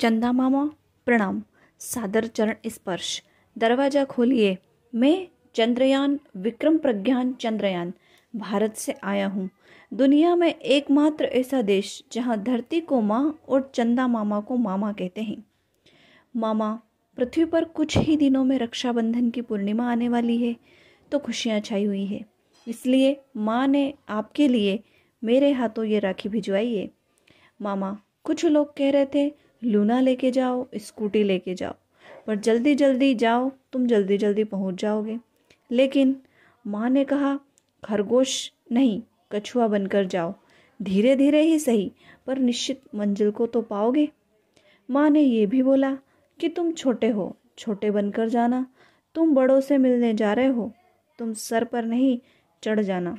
चंदा मामा प्रणाम सादर चरण स्पर्श दरवाज़ा खोलिए मैं चंद्रयान विक्रम प्रज्ञान चंद्रयान भारत से आया हूँ दुनिया में एकमात्र ऐसा देश जहाँ धरती को माँ और चंदा मामा को मामा कहते हैं मामा पृथ्वी पर कुछ ही दिनों में रक्षाबंधन की पूर्णिमा आने वाली है तो खुशियाँ छाई हुई है इसलिए माँ ने आपके लिए मेरे हाथों ये राखी भिजवाई है मामा कुछ लोग कह रहे थे लूना लेके जाओ स्कूटी लेके जाओ पर जल्दी जल्दी जाओ तुम जल्दी जल्दी पहुंच जाओगे लेकिन माँ ने कहा खरगोश नहीं कछुआ बनकर जाओ धीरे धीरे ही सही पर निश्चित मंजिल को तो पाओगे माँ ने यह भी बोला कि तुम छोटे हो छोटे बनकर जाना तुम बड़ों से मिलने जा रहे हो तुम सर पर नहीं चढ़ जाना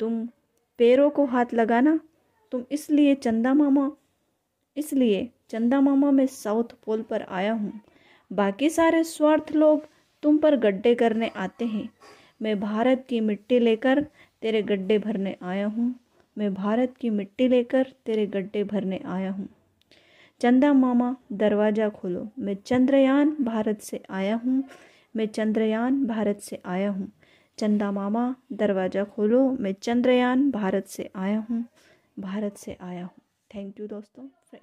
तुम पैरों को हाथ लगाना तुम इसलिए चंदा मामा इसलिए चंदा मामा मैं साउथ पोल पर आया हूँ बाकी सारे स्वार्थ लोग तुम पर गड्ढे करने आते हैं मैं भारत की मिट्टी लेकर तेरे गड्ढे भरने आया हूँ मैं भारत की मिट्टी लेकर तेरे गड्ढे भरने आया हूँ चंदा मामा दरवाज़ा खोलो मैं चंद्रयान भारत से आया हूँ मैं चंद्रयान भारत से आया हूँ चंदा मामा दरवाज़ा खोलो मैं चंद्रयान भारत से आया हूँ भारत से आया हूँ थैंक यू दोस्तों